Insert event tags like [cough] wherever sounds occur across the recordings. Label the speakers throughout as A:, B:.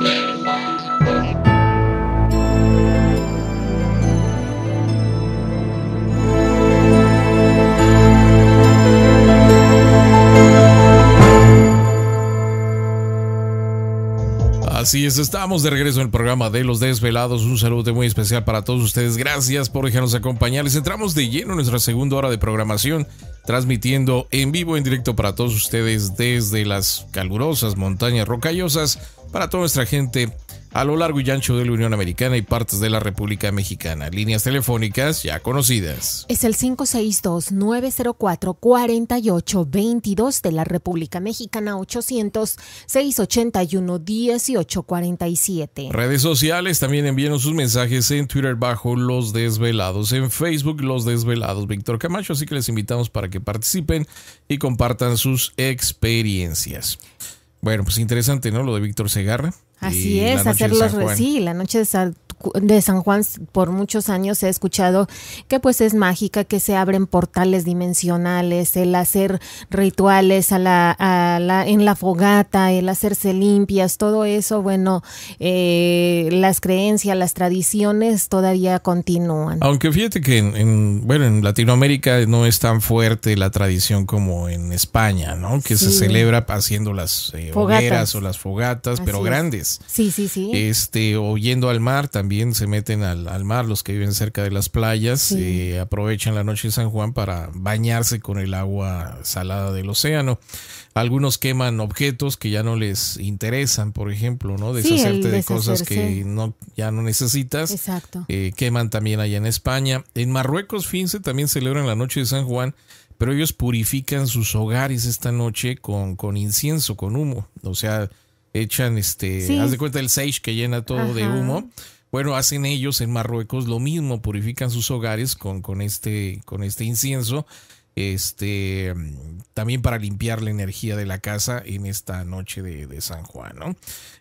A: Disneyland. Así es, estamos de regreso en el programa de Los Desvelados. Un saludo muy especial para todos ustedes. Gracias por dejarnos acompañarles. Les entramos de lleno en nuestra segunda hora de programación, transmitiendo en vivo, en directo para todos ustedes desde las calurosas montañas rocallosas, para toda nuestra gente a lo largo y ancho de la Unión Americana y partes de la República Mexicana. Líneas telefónicas ya conocidas.
B: Es el 562-904-4822 de la República Mexicana 800-681-1847.
A: Redes sociales también envían sus mensajes en Twitter bajo Los Desvelados, en Facebook Los Desvelados Víctor Camacho, así que les invitamos para que participen y compartan sus experiencias. Bueno, pues interesante, ¿no? Lo de Víctor Segarra. Así es, hacer los la
B: noche de San de San Juan por muchos años he escuchado que pues es mágica, que se abren portales dimensionales, el hacer rituales a la, en la fogata, el hacerse limpias, todo eso, bueno, eh, las creencias, las tradiciones todavía continúan.
A: Aunque fíjate que en, bueno, en Latinoamérica no es tan fuerte la tradición como en España, ¿no? Que se celebra haciendo las eh, hogueras o las fogatas, pero grandes.
B: Sí, sí, sí.
A: Este, o al mar también también se meten al, mar, los que viven cerca de las playas, eh, aprovechan la noche de San Juan para bañarse con el agua salada del océano. Algunos queman objetos que ya no les interesan, por ejemplo, ¿no? Deshacerte de cosas que no, ya no necesitas. Eh, queman también allá en España. En Marruecos, Finse, también celebran la noche de San Juan pero ellos purifican sus hogares esta noche con, con incienso, con humo. O sea, echan este, haz de cuenta el sage que llena todo de humo bueno, hacen ellos en Marruecos lo mismo, purifican sus hogares con, con, este, con este incienso este, también para limpiar la energía de la casa en esta noche de, San Juan, ¿no?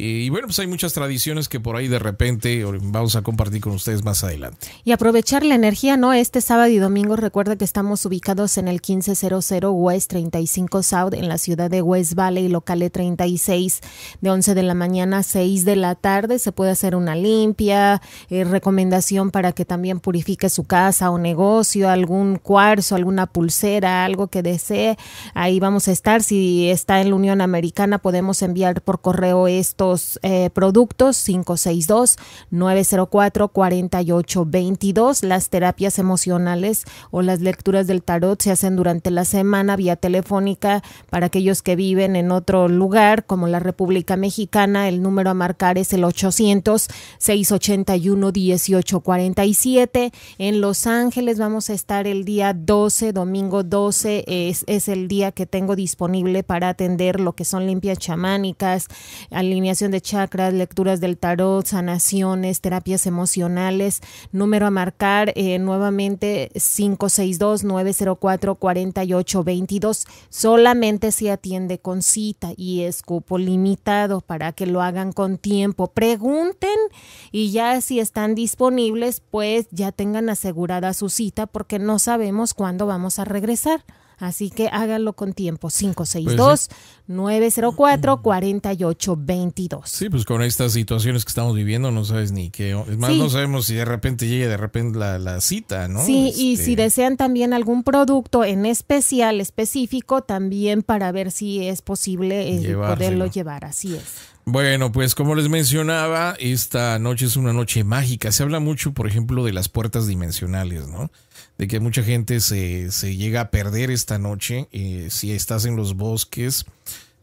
A: Eh, y bueno, pues hay muchas tradiciones que por ahí de repente vamos a compartir con ustedes más adelante.
B: Y aprovechar la energía, ¿no? Este sábado y domingo, recuerda que estamos ubicados en el 1500 West 35 South, en la ciudad de West Valley, local 36, de 11 de la mañana a 6 de la tarde. Se puede hacer una limpia, eh, recomendación para que también purifique su casa o negocio, algún cuarzo, alguna pulsera algo que desee, ahí vamos a estar. Si está en la Unión Americana, podemos enviar por correo estos eh, productos 562-904-4822. Las terapias emocionales o las lecturas del tarot se hacen durante la semana vía telefónica para aquellos que viven en otro lugar, como la República Mexicana. El número a marcar es el 800-681-1847. En Los Ángeles vamos a estar el día 12, domingo 12 es, el día que tengo disponible para atender lo que son limpias chamánicas, alineación de chakras, lecturas del tarot, sanaciones, terapias emocionales. Número a marcar eh, nuevamente 562-904-4822. Solamente se atiende con cita y es limitado para que lo hagan con tiempo. Pregunten y ya si están disponibles, pues ya tengan asegurada su cita porque no sabemos cuándo vamos a regresar. Así que háganlo con tiempo. 562-904-4822.
A: sí. sí, pues con estas situaciones que estamos viviendo no sabes ni qué. Es más, no sabemos si de repente llega de repente la, cita, ¿no? Sí, y este si
B: desean también algún producto en especial, específico, también para ver si es posible eh, poderlo llevar. Así es.
A: Bueno, pues como les mencionaba, esta noche es una noche mágica. Se habla mucho, por ejemplo, de las puertas dimensionales, ¿no? De que mucha gente se, se llega a perder esta noche eh, si estás en los bosques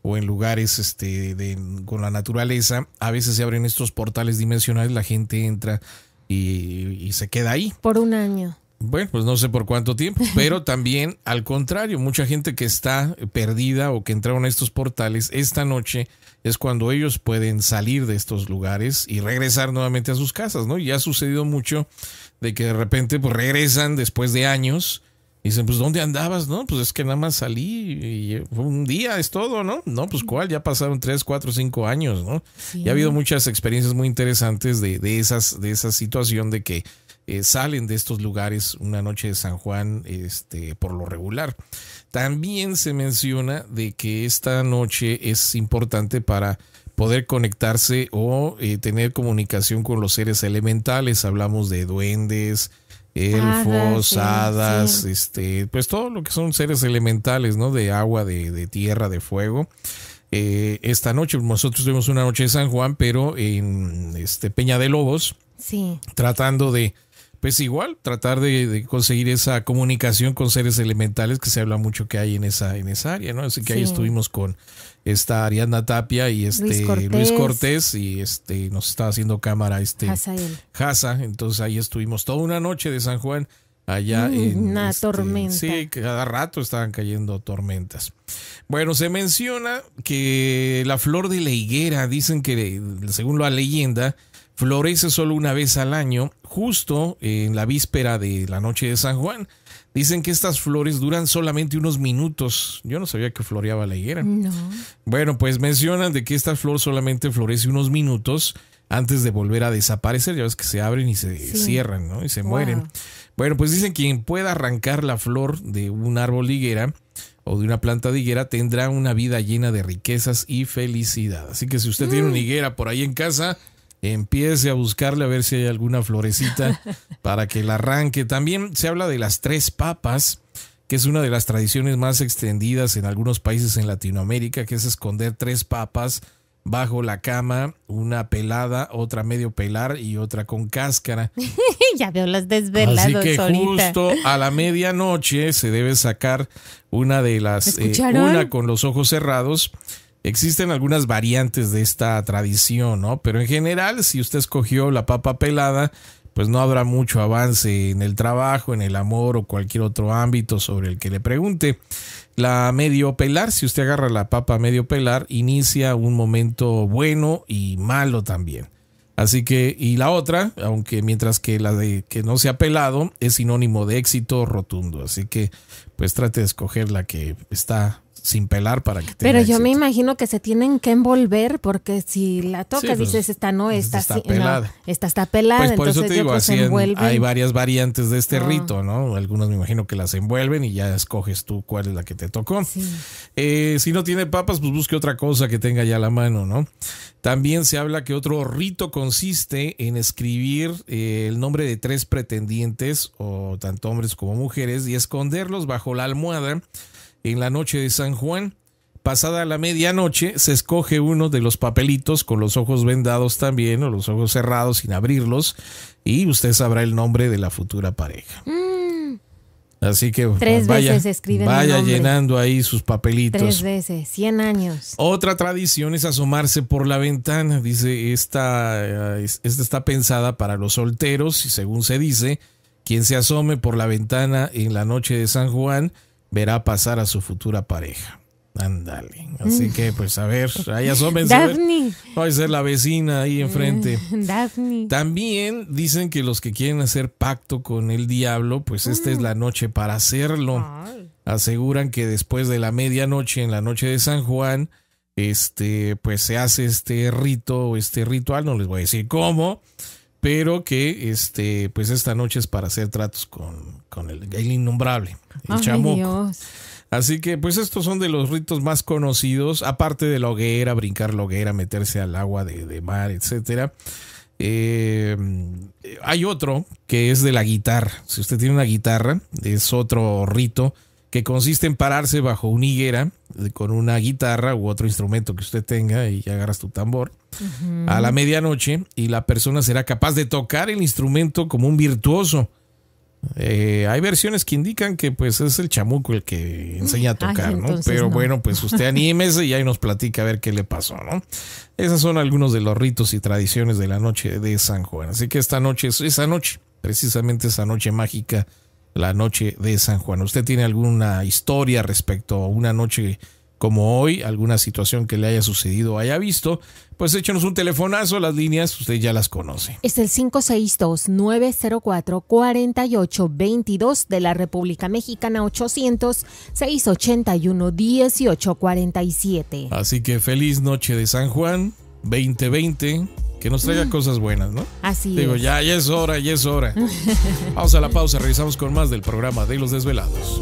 A: o en lugares este, de, con la naturaleza. A veces se abren estos portales dimensionales, la gente entra y se queda ahí. Por un año. Bueno, pues no sé por cuánto tiempo, [laughs] pero también al contrario, mucha gente que está perdida o que entraron a estos portales, esta noche es cuando ellos pueden salir de estos lugares y regresar nuevamente a sus casas, ¿no? Y ha sucedido mucho de que de repente pues, regresan después de años y dicen, pues ¿dónde andabas? No, pues es que nada más salí y eh, fue un día, es todo, ¿no? No, pues cuál, ya pasaron tres, cuatro, cinco años, ¿no? Y ha habido muchas experiencias muy interesantes de, de, esas, de esa situación de que eh, salen de estos lugares una noche de San Juan este, por lo regular. También se menciona de que esta noche es importante para poder conectarse o eh, tener comunicación con los seres elementales. Hablamos de duendes, elfos, hadas, este, pues todo lo que son seres elementales, ¿no? De agua, de, tierra, de fuego. Eh, esta noche, nosotros tuvimos una noche de San Juan, pero en este Peña de Lobos. Tratando de pues igual tratar de, conseguir esa comunicación con seres elementales que se habla mucho que hay en esa, en esa área, ¿no? Así que ahí estuvimos con esta Ariadna Tapia y este Luis Cortés, y este nos estaba haciendo cámara este Jasa, entonces ahí estuvimos toda una noche de San Juan allá mm, en
B: una este, tormenta.
A: Sí, cada rato estaban cayendo tormentas. Bueno, se menciona que la flor de la higuera, dicen que según la leyenda, Florece solo una vez al año, justo en la víspera de la noche de San Juan. Dicen que estas flores duran solamente unos minutos. Yo no sabía que floreaba la higuera. Bueno, pues mencionan de que esta flor solamente florece unos minutos antes de volver a desaparecer. Ya ves que se abren y se cierran, ¿no? Y se mueren. Bueno, pues dicen que quien pueda arrancar la flor de un árbol higuera o de una planta de higuera tendrá una vida llena de riquezas y felicidad. Así que si usted tiene una mm. higuera por ahí en casa, empiece a buscarle a ver si hay alguna florecita [laughs] para que la arranque. También se habla de las tres papas, que es una de las tradiciones más extendidas en algunos países en Latinoamérica, que es esconder tres papas bajo la cama, una pelada, otra medio pelar y otra con cáscara.
B: [laughs] ya veo las Así que justo
A: a la medianoche se debe sacar una de las, eh, una con los ojos cerrados Existen algunas variantes de esta tradición, ¿no? Pero en general, si usted escogió la papa pelada, pues no habrá mucho avance en el trabajo, en el amor o cualquier otro ámbito sobre el que le pregunte. La medio pelar, si usted agarra la papa medio pelar, inicia un momento bueno y malo también. Así que, y la otra, aunque mientras que la de que no sea pelado, es sinónimo de éxito rotundo. Así que, pues trate de escoger la que está sin pelar para que te. Pero yo me
B: imagino que se tienen que envolver porque si la tocas pues, dices esta no, pues, esta, está pelada. esta está pelada. Pues por eso te digo, hay
A: varias variantes de este ah. rito, ¿no? algunos me imagino que las envuelven y ya escoges tú cuál es la que te tocó. Eh, si no tiene papas, pues busque otra cosa que tenga ya a la mano, ¿no? También se habla que otro rito consiste en escribir eh, el nombre de tres pretendientes, o tanto hombres como mujeres, y esconderlos bajo la almohada en la noche de San Juan. Pasada la medianoche se escoge uno de los papelitos con los ojos vendados también o los ojos cerrados sin abrirlos y usted sabrá el nombre de la futura pareja.
B: Mm.
A: Así que Tres pues, vaya, vaya llenando ahí sus papelitos. Tres
B: veces, 100 años.
A: Otra tradición es asomarse por la ventana. Dice, esta, eh, esta está pensada para los solteros y según se dice, quien se asome por la ventana en la noche de San Juan verá pasar a su futura pareja. Ándale. Así que, pues, a ver, ahí asómense. [laughs] Daphne. Va a ser la vecina ahí eh, enfrente. [laughs] Daphne. También dicen que los que quieren hacer pacto con el diablo, pues esta es mm. la noche para hacerlo. Aseguran que después de la medianoche, en la noche de San Juan, este, pues se hace este rito o este ritual, no les voy a decir cómo, pero que este, pues esta noche es para hacer tratos con, con el, el innombrable, el Así que, pues estos son de los ritos más conocidos, aparte de la hoguera, brincar la hoguera, meterse al agua de, mar, etcétera. Eh, hay otro que es de la guitarra. Si usted tiene una guitarra, es otro rito que consiste en pararse bajo una higuera eh, con una guitarra u otro instrumento que usted tenga y agarras tu tambor a la medianoche y la persona será capaz de tocar el instrumento como un virtuoso eh, hay versiones que indican que pues es el chamuco el que enseña a tocar, ¿no? Pero bueno, pues usted [laughs] anímese y ahí nos platica a ver qué le pasó, ¿no? Esos son algunos de los ritos y tradiciones de la noche de San Juan. Así que esta noche, esa noche, precisamente esa noche mágica, la noche de San Juan. ¿Usted tiene alguna historia respecto a una noche como hoy, alguna situación que le haya sucedido o haya visto, pues échenos un telefonazo, las líneas usted ya las conoce.
B: Es el 562-904-4822 de la República Mexicana 800-681-1847.
A: Así que feliz noche de San Juan 2020. Que nos traiga mm. cosas buenas, ¿no? Así Digo, ya, ya es hora, ya es hora. [laughs] Vamos a la pausa, regresamos con más del programa de Los Desvelados.